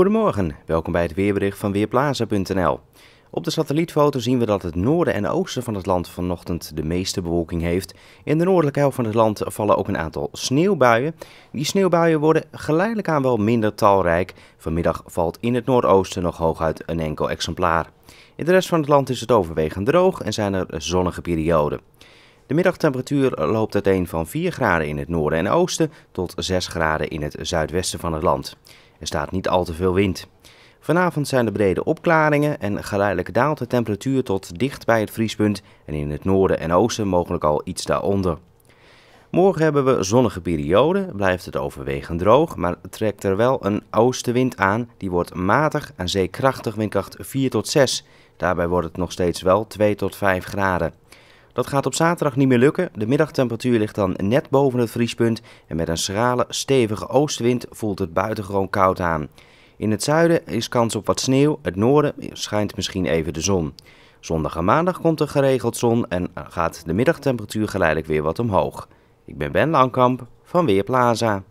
Goedemorgen, welkom bij het weerbericht van Weerplaza.nl. Op de satellietfoto zien we dat het noorden en oosten van het land vanochtend de meeste bewolking heeft. In de noordelijke helft van het land vallen ook een aantal sneeuwbuien. Die sneeuwbuien worden geleidelijk aan wel minder talrijk. Vanmiddag valt in het noordoosten nog hooguit een enkel exemplaar. In de rest van het land is het overwegend droog en zijn er zonnige perioden. De middagtemperatuur loopt uiteen van 4 graden in het noorden en oosten tot 6 graden in het zuidwesten van het land. Er staat niet al te veel wind. Vanavond zijn er brede opklaringen en geleidelijk daalt de temperatuur tot dicht bij het vriespunt en in het noorden en oosten mogelijk al iets daaronder. Morgen hebben we zonnige perioden, blijft het overwegend droog, maar trekt er wel een oostenwind aan. Die wordt matig en zeekrachtig, windkracht 4 tot 6. Daarbij wordt het nog steeds wel 2 tot 5 graden. Dat gaat op zaterdag niet meer lukken. De middagtemperatuur ligt dan net boven het vriespunt en met een schrale, stevige oostwind voelt het buitengewoon koud aan. In het zuiden is kans op wat sneeuw, het noorden schijnt misschien even de zon. Zondag en maandag komt er geregeld zon en gaat de middagtemperatuur geleidelijk weer wat omhoog. Ik ben Ben Langkamp van Weerplaza.